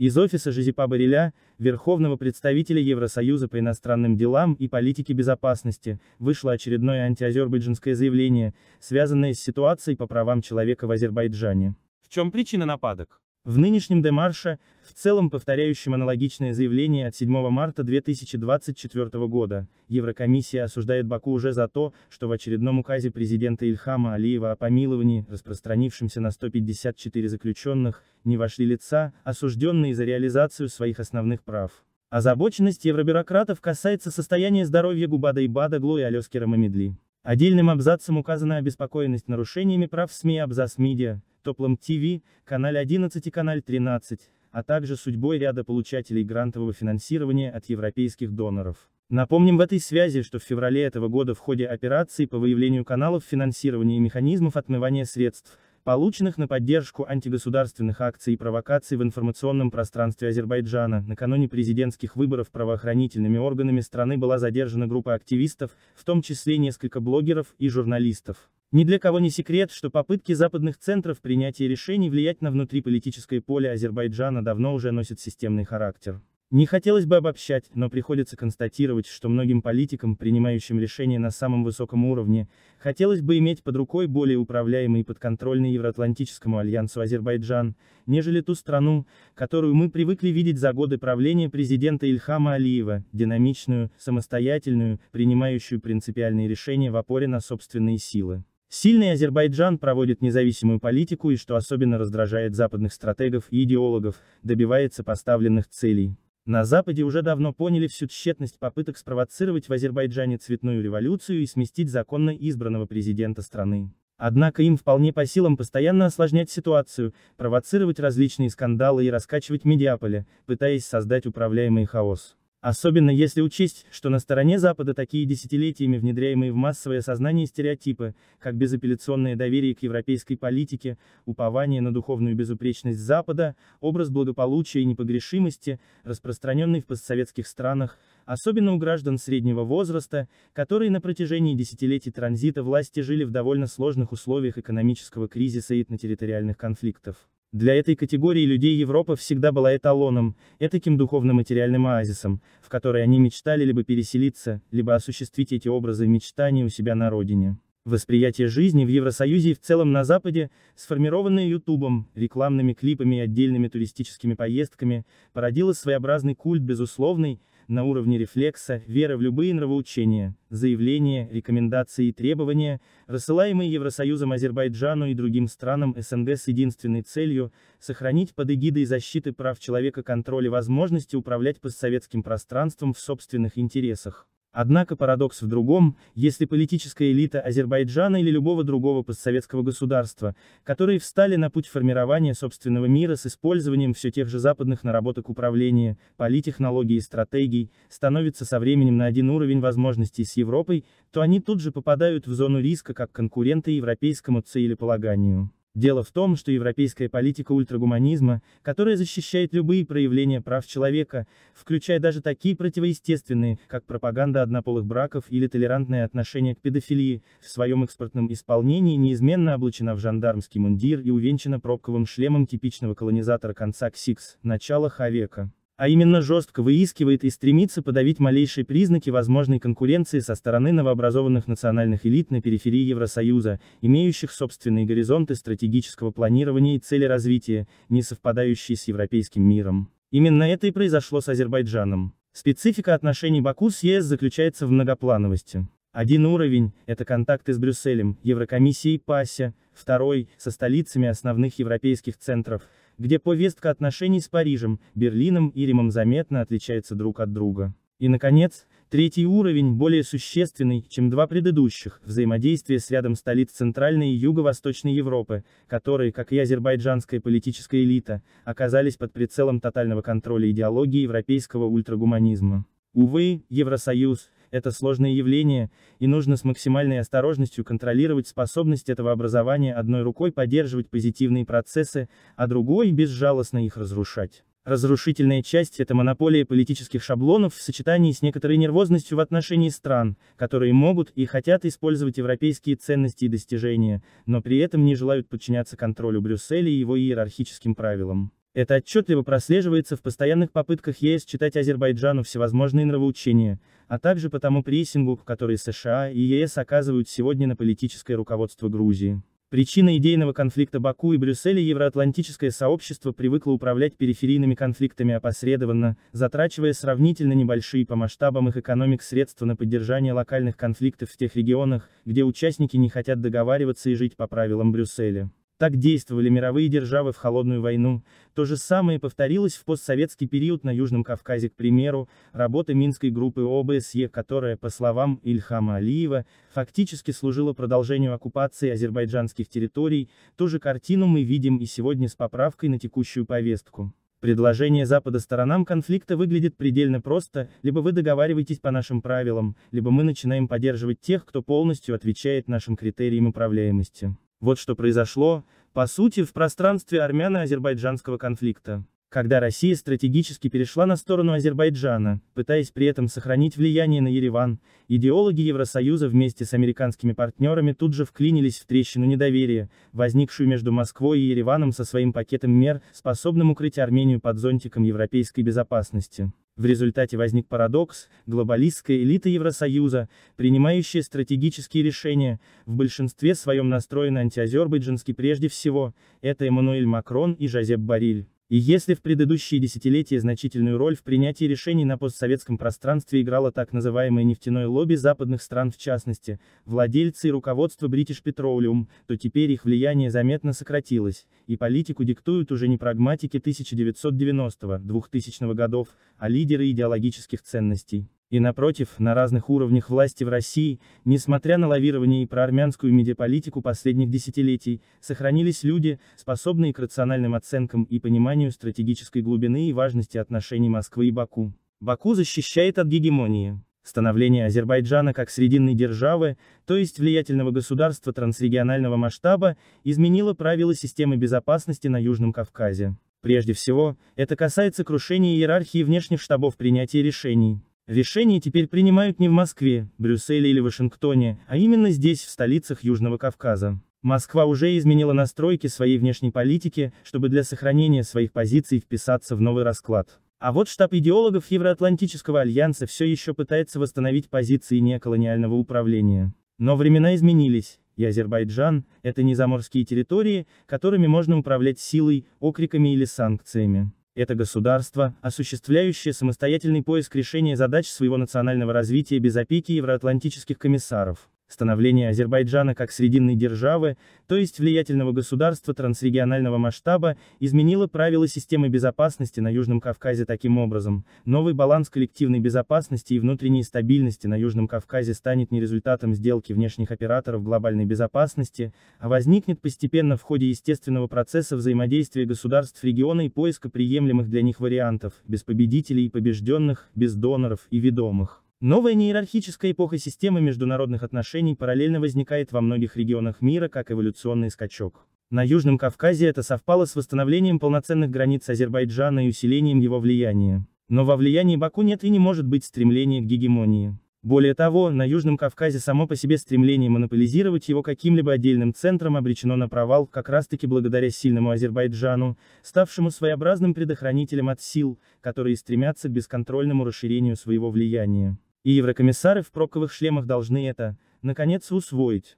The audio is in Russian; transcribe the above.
Из офиса Жозепа Бареля, верховного представителя Евросоюза по иностранным делам и политике безопасности, вышло очередное антиазербайджанское заявление, связанное с ситуацией по правам человека в Азербайджане. В чем причина нападок? В нынешнем демарше, в целом повторяющем аналогичное заявление от 7 марта 2024 года, Еврокомиссия осуждает Баку уже за то, что в очередном указе президента Ильхама Алиева о помиловании, распространившемся на 154 заключенных, не вошли лица, осужденные за реализацию своих основных прав. Озабоченность евробюрократов касается состояния здоровья Губада Ибада Глу и Алёскера Мамедли. Отдельным абзацем указана обеспокоенность нарушениями прав СМИ и абзац медиа, Топлом ТВ, канале 11 и канал 13, а также судьбой ряда получателей грантового финансирования от европейских доноров. Напомним в этой связи, что в феврале этого года в ходе операции по выявлению каналов финансирования и механизмов отмывания средств, полученных на поддержку антигосударственных акций и провокаций в информационном пространстве Азербайджана. Накануне президентских выборов правоохранительными органами страны была задержана группа активистов, в том числе несколько блогеров и журналистов. Ни для кого не секрет, что попытки западных центров принятия решений влиять на внутриполитическое поле Азербайджана давно уже носят системный характер. Не хотелось бы обобщать, но приходится констатировать, что многим политикам, принимающим решения на самом высоком уровне, хотелось бы иметь под рукой более управляемый и подконтрольный Евроатлантическому альянсу Азербайджан, нежели ту страну, которую мы привыкли видеть за годы правления президента Ильхама Алиева, динамичную, самостоятельную, принимающую принципиальные решения в опоре на собственные силы. Сильный Азербайджан проводит независимую политику и, что особенно раздражает западных стратегов и идеологов, добивается поставленных целей. На Западе уже давно поняли всю тщетность попыток спровоцировать в Азербайджане цветную революцию и сместить законно избранного президента страны. Однако им вполне по силам постоянно осложнять ситуацию, провоцировать различные скандалы и раскачивать медиаполе, пытаясь создать управляемый хаос. Особенно если учесть, что на стороне Запада такие десятилетиями внедряемые в массовое сознание стереотипы, как безапелляционное доверие к европейской политике, упование на духовную безупречность Запада, образ благополучия и непогрешимости, распространенный в постсоветских странах, особенно у граждан среднего возраста, которые на протяжении десятилетий транзита власти жили в довольно сложных условиях экономического кризиса и этнотерриториальных конфликтов. Для этой категории людей Европа всегда была эталоном, этаким духовно-материальным оазисом, в который они мечтали либо переселиться, либо осуществить эти образы мечтаний у себя на родине. Восприятие жизни в Евросоюзе и в целом на Западе, сформированное Ютубом, рекламными клипами и отдельными туристическими поездками, породило своеобразный культ безусловной, на уровне рефлекса, веры в любые нравоучения, заявления, рекомендации и требования, рассылаемые Евросоюзом Азербайджану и другим странам СНГ с единственной целью – сохранить под эгидой защиты прав человека контроль и возможности управлять постсоветским пространством в собственных интересах. Однако парадокс в другом, если политическая элита Азербайджана или любого другого постсоветского государства, которые встали на путь формирования собственного мира с использованием все тех же западных наработок управления, политтехнологий и стратегий, становятся со временем на один уровень возможностей с Европой, то они тут же попадают в зону риска как конкуренты европейскому целеполаганию. Дело в том, что европейская политика ультрагуманизма, которая защищает любые проявления прав человека, включая даже такие противоестественные, как пропаганда однополых браков или толерантное отношение к педофилии, в своем экспортном исполнении неизменно облачена в жандармский мундир и увенчана пробковым шлемом типичного колонизатора конца КСИКС, начала Х века а именно жестко выискивает и стремится подавить малейшие признаки возможной конкуренции со стороны новообразованных национальных элит на периферии Евросоюза, имеющих собственные горизонты стратегического планирования и цели развития, не совпадающие с европейским миром. Именно это и произошло с Азербайджаном. Специфика отношений Баку с ЕС заключается в многоплановости. Один уровень – это контакты с Брюсселем, Еврокомиссией ПАСЯ, второй – со столицами основных европейских центров – где повестка отношений с Парижем, Берлином и Римом заметно отличается друг от друга. И наконец, третий уровень более существенный, чем два предыдущих, взаимодействие с рядом столиц Центральной и Юго-Восточной Европы, которые, как и азербайджанская политическая элита, оказались под прицелом тотального контроля идеологии европейского ультрагуманизма. Увы, Евросоюз, это сложное явление, и нужно с максимальной осторожностью контролировать способность этого образования одной рукой поддерживать позитивные процессы, а другой безжалостно их разрушать. Разрушительная часть – это монополия политических шаблонов в сочетании с некоторой нервозностью в отношении стран, которые могут и хотят использовать европейские ценности и достижения, но при этом не желают подчиняться контролю Брюсселя и его иерархическим правилам. Это отчетливо прослеживается в постоянных попытках ЕС читать Азербайджану всевозможные нравоучения, а также по тому прессингу, который США и ЕС оказывают сегодня на политическое руководство Грузии. Причина идейного конфликта Баку и Брюсселя евроатлантическое сообщество привыкло управлять периферийными конфликтами опосредованно, затрачивая сравнительно небольшие по масштабам их экономик средства на поддержание локальных конфликтов в тех регионах, где участники не хотят договариваться и жить по правилам Брюсселя. Так действовали мировые державы в холодную войну, то же самое повторилось в постсоветский период на Южном Кавказе, к примеру, работа Минской группы ОБСЕ, которая, по словам Ильхама Алиева, фактически служила продолжению оккупации азербайджанских территорий, ту же картину мы видим и сегодня с поправкой на текущую повестку. Предложение Запада сторонам конфликта выглядит предельно просто, либо вы договариваетесь по нашим правилам, либо мы начинаем поддерживать тех, кто полностью отвечает нашим критериям управляемости. Вот что произошло, по сути, в пространстве армяно-азербайджанского конфликта когда Россия стратегически перешла на сторону Азербайджана, пытаясь при этом сохранить влияние на Ереван, идеологи Евросоюза вместе с американскими партнерами тут же вклинились в трещину недоверия, возникшую между Москвой и Ереваном со своим пакетом мер, способным укрыть Армению под зонтиком европейской безопасности. В результате возник парадокс, глобалистская элита Евросоюза, принимающая стратегические решения, в большинстве своем настроена антиазербайджански прежде всего, это Эммануэль Макрон и Жозеп Бариль. И если в предыдущие десятилетия значительную роль в принятии решений на постсоветском пространстве играло так называемое нефтяное лобби западных стран в частности, владельцы и руководство British Petroleum, то теперь их влияние заметно сократилось, и политику диктуют уже не прагматики 1990-2000 годов, а лидеры идеологических ценностей. И напротив, на разных уровнях власти в России, несмотря на лавирование и проармянскую медиаполитику последних десятилетий, сохранились люди, способные к рациональным оценкам и пониманию стратегической глубины и важности отношений Москвы и Баку. Баку защищает от гегемонии. Становление Азербайджана как срединной державы, то есть влиятельного государства трансрегионального масштаба, изменило правила системы безопасности на Южном Кавказе. Прежде всего, это касается крушения иерархии внешних штабов принятия решений. Решение теперь принимают не в Москве, Брюсселе или Вашингтоне, а именно здесь, в столицах Южного Кавказа. Москва уже изменила настройки своей внешней политики, чтобы для сохранения своих позиций вписаться в новый расклад. А вот штаб идеологов Евроатлантического альянса все еще пытается восстановить позиции неколониального управления. Но времена изменились, и Азербайджан – это не заморские территории, которыми можно управлять силой, окриками или санкциями это государство, осуществляющее самостоятельный поиск решения задач своего национального развития без опеки евроатлантических комиссаров. Становление Азербайджана как срединной державы, то есть влиятельного государства трансрегионального масштаба, изменило правила системы безопасности на Южном Кавказе таким образом, новый баланс коллективной безопасности и внутренней стабильности на Южном Кавказе станет не результатом сделки внешних операторов глобальной безопасности, а возникнет постепенно в ходе естественного процесса взаимодействия государств региона и поиска приемлемых для них вариантов, без победителей и побежденных, без доноров и ведомых. Новая неиерархическая эпоха системы международных отношений параллельно возникает во многих регионах мира как эволюционный скачок. На Южном Кавказе это совпало с восстановлением полноценных границ Азербайджана и усилением его влияния. Но во влиянии Баку нет и не может быть стремления к гегемонии. Более того, на Южном Кавказе само по себе стремление монополизировать его каким-либо отдельным центром обречено на провал как раз-таки благодаря сильному Азербайджану, ставшему своеобразным предохранителем от сил, которые стремятся к бесконтрольному расширению своего влияния. И еврокомиссары в проковых шлемах должны это, наконец, усвоить.